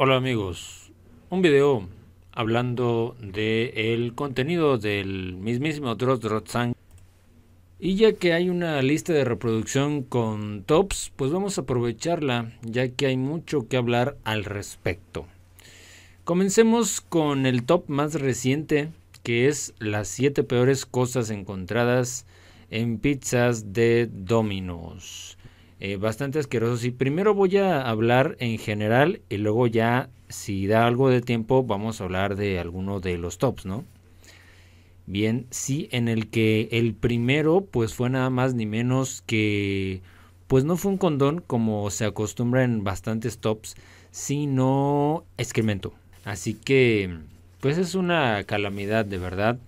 Hola amigos, un video hablando del el contenido del mismísimo Dross Sang. Y ya que hay una lista de reproducción con tops, pues vamos a aprovecharla ya que hay mucho que hablar al respecto. Comencemos con el top más reciente que es las 7 peores cosas encontradas en pizzas de Domino's. Eh, bastante asquerosos. Y primero voy a hablar en general y luego ya, si da algo de tiempo, vamos a hablar de alguno de los tops, ¿no? Bien, sí, en el que el primero pues fue nada más ni menos que pues no fue un condón como se acostumbra en bastantes tops, sino excremento. Así que pues es una calamidad de verdad,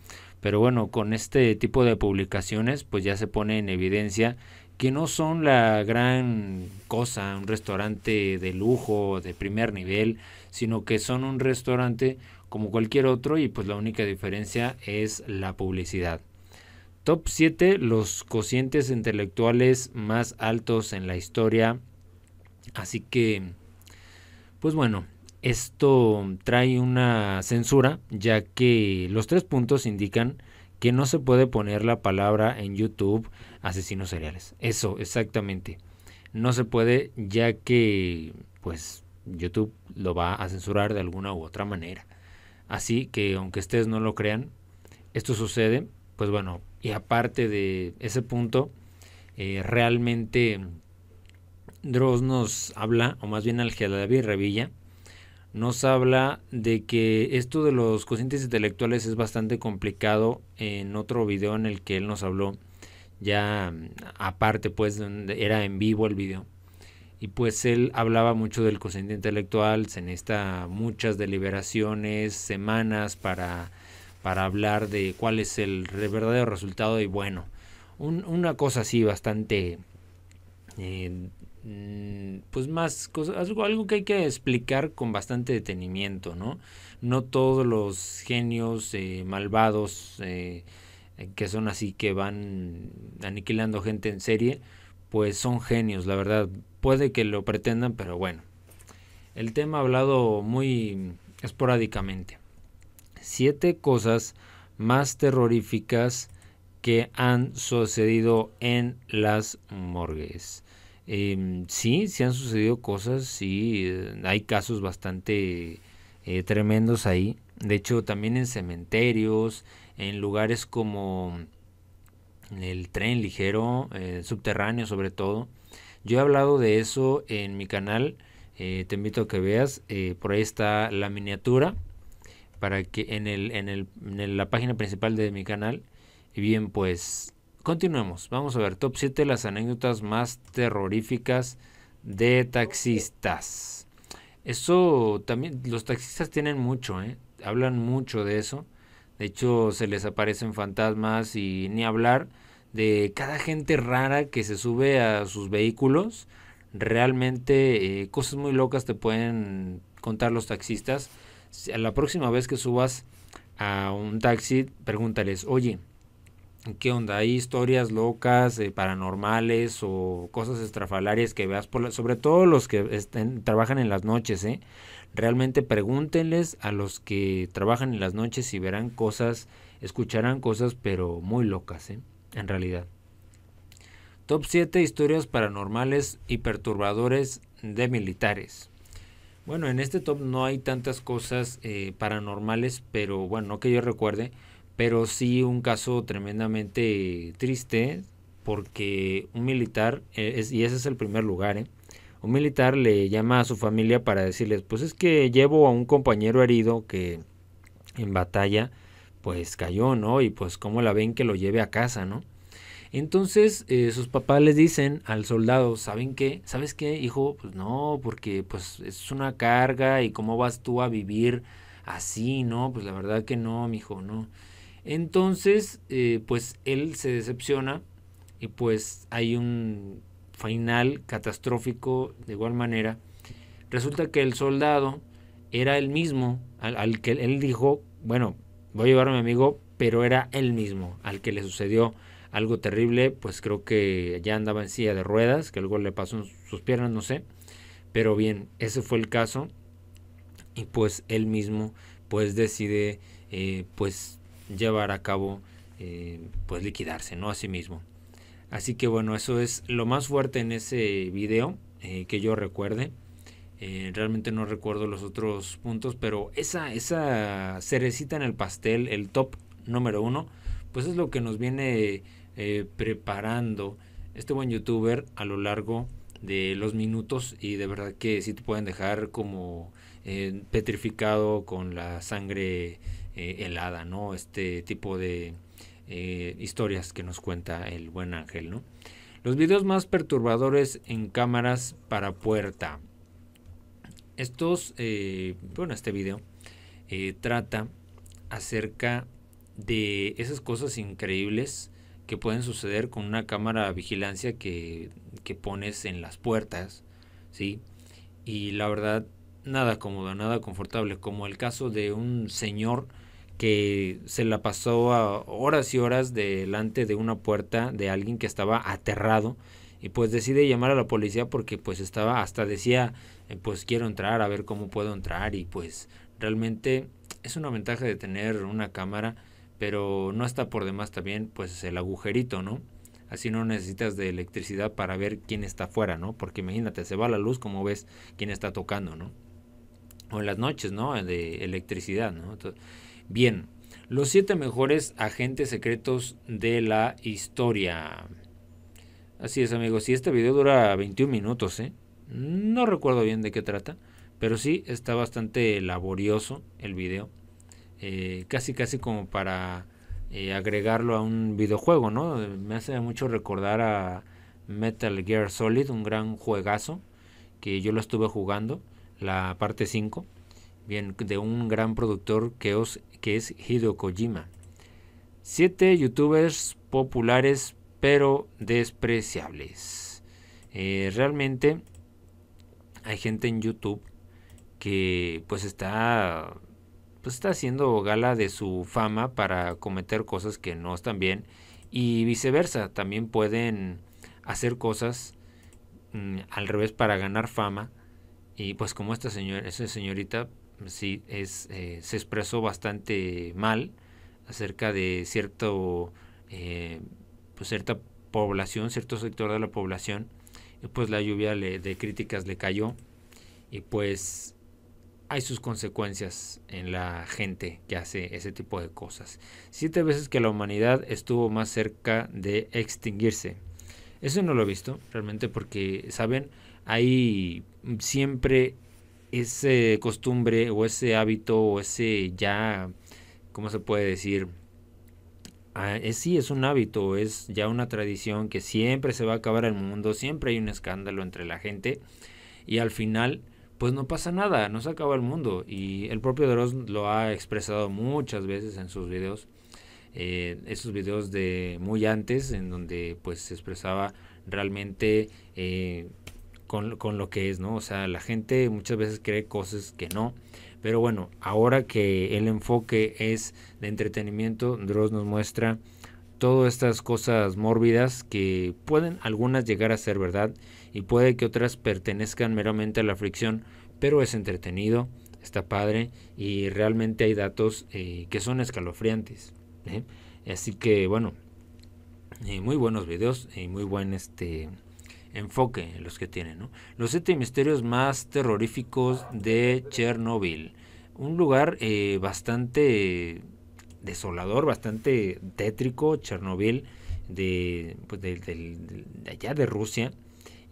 pero bueno, con este tipo de publicaciones pues ya se pone en evidencia que no son la gran cosa, un restaurante de lujo, de primer nivel, sino que son un restaurante como cualquier otro y pues la única diferencia es la publicidad. Top 7 los cocientes intelectuales más altos en la historia. Así que, pues bueno, esto trae una censura, ya que los tres puntos indican que no se puede poner la palabra en YouTube asesinos seriales. Eso, exactamente. No se puede ya que pues YouTube lo va a censurar de alguna u otra manera. Así que aunque ustedes no lo crean, esto sucede, pues bueno, y aparte de ese punto, eh, realmente Dross nos habla, o más bien al David Revilla, nos habla de que esto de los cocientes intelectuales es bastante complicado en otro video en el que él nos habló ya mm, aparte pues era en vivo el video y pues él hablaba mucho del cociente intelectual se necesita muchas deliberaciones semanas para para hablar de cuál es el verdadero resultado y bueno una cosa así bastante eh, Mm, pues más cosas, algo, que hay que explicar con bastante detenimiento, ¿no? No todos los genios eh, malvados eh, que son así que van aniquilando gente en serie, pues son genios, la verdad. Puede que lo pretendan, pero bueno. El tema ha hablado muy esporádicamente. Siete cosas más terroríficas que han sucedido en las morgues. Em, sí, sí han sucedido cosas, sí, eh, hay casos bastante eh, tremendos ahí. De hecho, también en cementerios, en lugares como el tren ligero, eh, subterráneo sobre todo. Yo he hablado de eso en mi canal, te invito a que veas, por ahí está la miniatura, para que en, el, en, en la página principal de mi canal, y bien, pues continuemos. Vamos a ver, top 7 las anécdotas más terroríficas de taxistas. Eso también, los taxistas tienen mucho, ¿eh? hablan mucho de eso. De hecho, se les aparecen fantasmas y ni hablar de cada gente rara que se sube a sus vehículos. Realmente eh, cosas muy locas te pueden contar los taxistas. a la próxima vez que subas a un taxi, pregúntales, oye, ¿Qué onda? ¿Hay historias locas, eh, paranormales o cosas estrafalarias que veas? Por sobre todo los que trabajan en las noches, ¿eh? Realmente pregúntenles a los que trabajan en las noches y verán cosas, escucharán cosas, pero muy locas, eh, En realidad. Top 7 historias paranormales y perturbadores de militares. Bueno, en este top no hay tantas cosas eh, paranormales, pero bueno, no que yo recuerde pero sí un caso tremendamente triste porque un militar, e, y ese es el primer lugar, ¿eh? un militar le llama a su familia para decirles, pues es que llevo a un compañero herido que en batalla pues cayó, ¿no? Y pues cómo la ven que lo lleve a casa, ¿no? Entonces eh, sus papás les dicen al soldado, ¿saben qué? ¿Sabes qué, hijo? Pues no, porque pues es una carga y cómo vas tú a vivir así, ¿no? Pues la verdad que no, mi hijo, no. Entonces, eh, pues él se decepciona y pues hay un final catastrófico de igual manera. Resulta que el soldado era el mismo al, que él dijo, bueno, voy a llevar a mi amigo, pero era él mismo al que le sucedió algo terrible, pues creo que ya andaba en silla de ruedas, que algo le pasó en sus piernas, no sé. Pero bien, ese fue el caso y pues él mismo pues decide eh, pues llevar a cabo, eh, pues liquidarse, ¿no? A sí mismo. Así que bueno, eso es lo más fuerte en ese video eh, que yo recuerde. Eh, realmente no recuerdo los otros puntos, pero esa, esa cerecita en el pastel, el top número uno, pues es lo que nos viene preparando este buen youtuber a lo largo de los minutos y de verdad que si te pueden dejar como petrificado con la sangre eh, helada, ¿no? Este tipo de eh, historias que nos cuenta el buen ángel, ¿no? Los videos más perturbadores en cámaras para puerta. Estos, eh, bueno, este video trata acerca de esas cosas increíbles que pueden suceder con una cámara de vigilancia que, que pones en las puertas, ¿sí? Y la verdad nada cómodo, nada confortable, como el caso de un señor que se la pasó a horas y horas delante de una puerta de alguien que estaba aterrado y pues decide llamar a la policía porque pues estaba hasta decía eh, pues quiero entrar a ver cómo puedo entrar y pues realmente es una ventaja de tener una cámara pero no está por demás también pues el agujerito no así no necesitas de electricidad para ver quién está afuera no porque imagínate se va la luz como ves quién está tocando no o en las noches, ¿no? De electricidad, ¿no? bien, los siete mejores agentes secretos de la historia. Así es, amigos. Si este video dura 21 minutos, ¿eh? No recuerdo bien de qué trata, pero sí está bastante laborioso el video. Eh, casi, casi como para eh, agregarlo a un videojuego, ¿no? Me hace mucho recordar a Metal Gear Solid, un gran juegazo que yo lo estuve jugando la parte 5, bien, de un gran productor que, os, que es Hideo Kojima. 7 youtubers populares pero despreciables. Eh, realmente hay gente en YouTube que pues está pues está haciendo gala de su fama para cometer cosas que no están bien y viceversa, también pueden hacer cosas mm, al revés para ganar fama y pues como esta señora, esa señorita sí es, eh, se expresó bastante mal acerca de cierto, eh, pues, cierta población, cierto sector de la población, y pues la lluvia de críticas le cayó y pues hay sus consecuencias en la gente que hace ese tipo de cosas. Siete veces que la humanidad estuvo más cerca de extinguirse. Eso no lo he visto realmente porque, ¿saben? hay siempre ese costumbre o ese hábito o ese ya, ¿cómo se puede decir? Ah, es, sí, es un hábito, es ya una tradición que siempre se va a acabar el mundo, siempre hay un escándalo entre la gente y al final pues no pasa nada, no se acaba el mundo y el propio Dross lo ha expresado muchas veces en sus videos, eh, esos videos de muy antes en donde pues se expresaba realmente eh, con, con, lo que es, ¿no? O sea, la gente muchas veces cree cosas que no. Pero bueno, ahora que el enfoque es de entretenimiento, Dross nos muestra todas estas cosas mórbidas que pueden algunas llegar a ser verdad y puede que otras pertenezcan meramente a la fricción, pero es entretenido, está padre y realmente hay datos eh, que son escalofriantes. ¿eh? Así que bueno, eh, muy buenos videos y muy buen este enfoque en los que tienen. ¿no? Los siete misterios más terroríficos de Chernobyl. Un lugar eh, bastante desolador, bastante tétrico, Chernobyl, de, pues, de, allá de Rusia.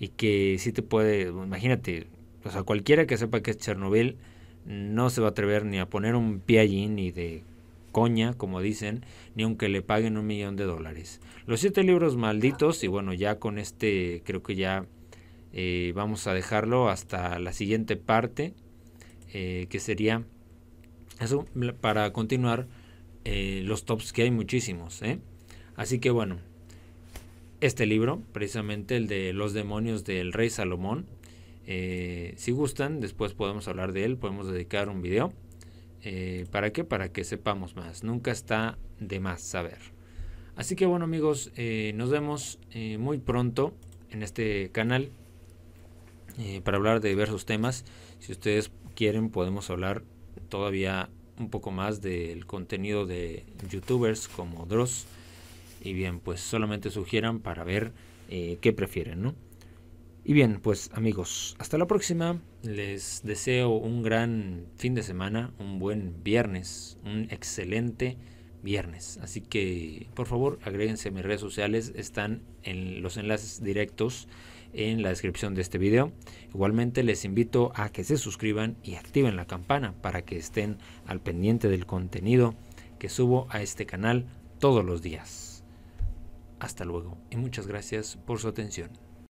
Y que si te puede, imagínate, o sea, cualquiera que sepa que es Chernobyl no se va a atrever ni a poner un pie allí ni de coña, como dicen, ni aunque le paguen un millón de dólares. Los siete libros malditos, y bueno, ya con este creo que ya eh, vamos a dejarlo hasta la siguiente parte, eh, que sería eso, para continuar eh, los tops que hay muchísimos. Así que bueno, este libro, precisamente el de los demonios del rey Salomón, si gustan, después podemos hablar de él, podemos dedicar un video. Eh, ¿Para qué? Para que sepamos más. Nunca está de más saber. Así que bueno amigos, eh, nos vemos eh, muy pronto en este canal para hablar de diversos temas. Si ustedes quieren podemos hablar todavía un poco más del contenido de youtubers como Dross. Y bien, pues solamente sugieran para ver qué prefieren, ¿no? Y bien, pues amigos, hasta la próxima. Les deseo un gran fin de semana, un buen viernes, un excelente viernes. Así que, por favor, agréguense a mis redes sociales. Están en los enlaces directos en la descripción de este video. Igualmente les invito a que se suscriban y activen la campana para que estén al pendiente del contenido que subo a este canal todos los días. Hasta luego y muchas gracias por su atención.